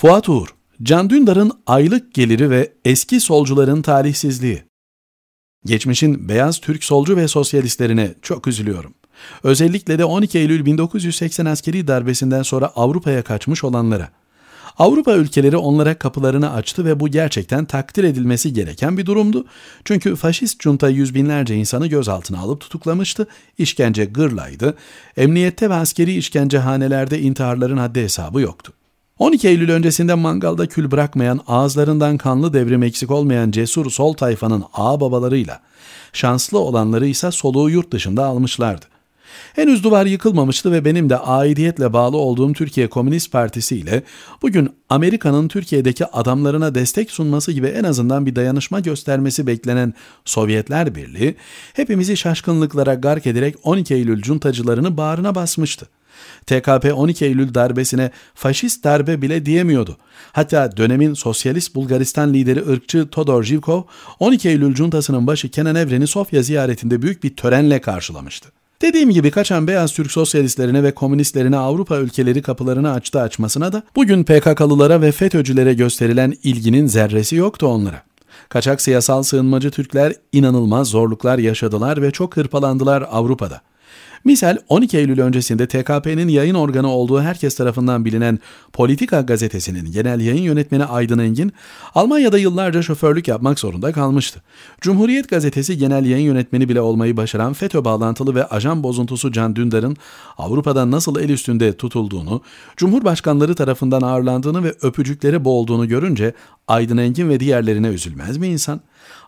Fuat Uğur, Can Dündar'ın aylık geliri ve eski solcuların talihsizliği. Geçmişin beyaz Türk solcu ve sosyalistlerine çok üzülüyorum. Özellikle de 12 Eylül 1980 askeri darbesinden sonra Avrupa'ya kaçmış olanlara. Avrupa ülkeleri onlara kapılarını açtı ve bu gerçekten takdir edilmesi gereken bir durumdu. Çünkü faşist junta yüz binlerce insanı gözaltına alıp tutuklamıştı, işkence gırlaydı, emniyette ve askeri işkencehanelerde intiharların haddi hesabı yoktu. 12 Eylül öncesinde mangalda kül bırakmayan, ağızlarından kanlı devrim eksik olmayan cesur sol tayfanın ağababalarıyla, şanslı olanları ise soluğu yurt dışında almışlardı. Henüz duvar yıkılmamıştı ve benim de aidiyetle bağlı olduğum Türkiye Komünist Partisi ile bugün Amerika'nın Türkiye'deki adamlarına destek sunması gibi en azından bir dayanışma göstermesi beklenen Sovyetler Birliği hepimizi şaşkınlıklara gark ederek 12 Eylül cuntacılarını bağrına basmıştı. TKP 12 Eylül darbesine faşist darbe bile diyemiyordu. Hatta dönemin sosyalist Bulgaristan lideri ırkçı Todor Zhivkov 12 Eylül cuntasının başı Kenan Evren'i Sofya ziyaretinde büyük bir törenle karşılamıştı. Dediğim gibi kaçan beyaz Türk sosyalistlerine ve komünistlerine Avrupa ülkeleri kapılarını açtı açmasına da bugün PKK'lılara ve FETÖ'cülere gösterilen ilginin zerresi yoktu onlara. Kaçak siyasal sığınmacı Türkler inanılmaz zorluklar yaşadılar ve çok hırpalandılar Avrupa'da. Misal 12 Eylül öncesinde TKP'nin yayın organı olduğu herkes tarafından bilinen Politika gazetesinin genel yayın yönetmeni Aydın Engin, Almanya'da yıllarca şoförlük yapmak zorunda kalmıştı. Cumhuriyet gazetesi genel yayın yönetmeni bile olmayı başaran FETÖ bağlantılı ve ajan bozuntusu Can Dündar'ın Avrupa'dan nasıl el üstünde tutulduğunu, Cumhurbaşkanları tarafından ağırlandığını ve öpücüklere boğulduğunu görünce Aydın Engin ve diğerlerine üzülmez mi insan?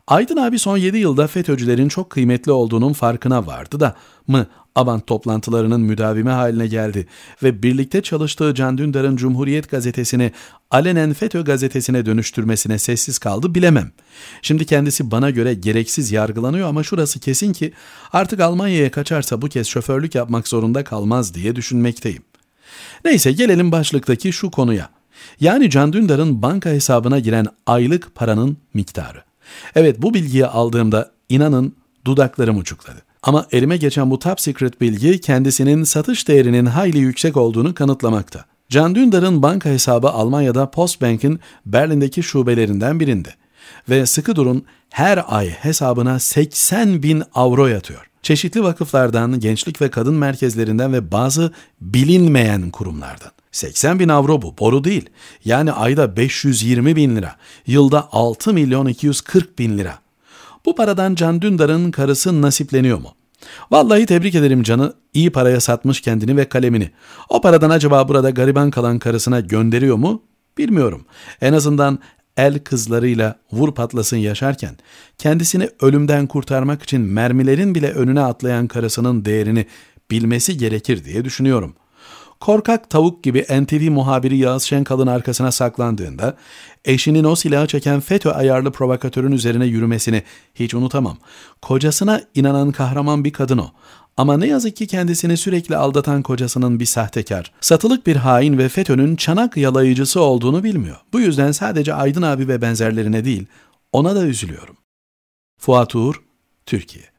Aydın abi son 7 yılda FETÖ'cülerin çok kıymetli olduğunun farkına vardı da mı ABAN toplantılarının müdavime haline geldi ve birlikte çalıştığı Can Dündar'ın Cumhuriyet gazetesini alenen FETÖ gazetesine dönüştürmesine sessiz kaldı bilemem. Şimdi kendisi bana göre gereksiz yargılanıyor ama şurası kesin ki artık Almanya'ya kaçarsa bu kez şoförlük yapmak zorunda kalmaz diye düşünmekteyim. Neyse gelelim başlıktaki şu konuya. Yani Can Dündar'ın banka hesabına giren aylık paranın miktarı. Evet bu bilgiyi aldığımda inanın dudaklarım uçukladı. Ama elime geçen bu top secret bilgi kendisinin satış değerinin hayli yüksek olduğunu kanıtlamakta. Can Dündar'ın banka hesabı Almanya'da Postbank'in Berlin'deki şubelerinden birinde ve sıkı durun her ay hesabına 80 bin avro yatıyor. Çeşitli vakıflardan, gençlik ve kadın merkezlerinden ve bazı bilinmeyen kurumlardan. 80 bin avro bu, boru değil. Yani ayda 520 bin lira, yılda 6 milyon 240 bin lira. Bu paradan Can Dündar'ın karısı nasipleniyor mu? Vallahi tebrik ederim Can'ı. İyi paraya satmış kendini ve kalemini. O paradan acaba burada gariban kalan karısına gönderiyor mu? Bilmiyorum. En azından el kızlarıyla vur patlasın yaşarken kendisini ölümden kurtarmak için mermilerin bile önüne atlayan karısının değerini bilmesi gerekir diye düşünüyorum.'' korkak tavuk gibi NTV muhabiri Yağız Şenkal'ın arkasına saklandığında eşinin o silahı çeken FETÖ ayarlı provokatörün üzerine yürümesini hiç unutamam. Kocasına inanan kahraman bir kadın o. Ama ne yazık ki kendisini sürekli aldatan kocasının bir sahtekar, satılık bir hain ve FETÖ'nün çanak yalayıcısı olduğunu bilmiyor. Bu yüzden sadece Aydın abi ve benzerlerine değil, ona da üzülüyorum. Fuat Uğur, Türkiye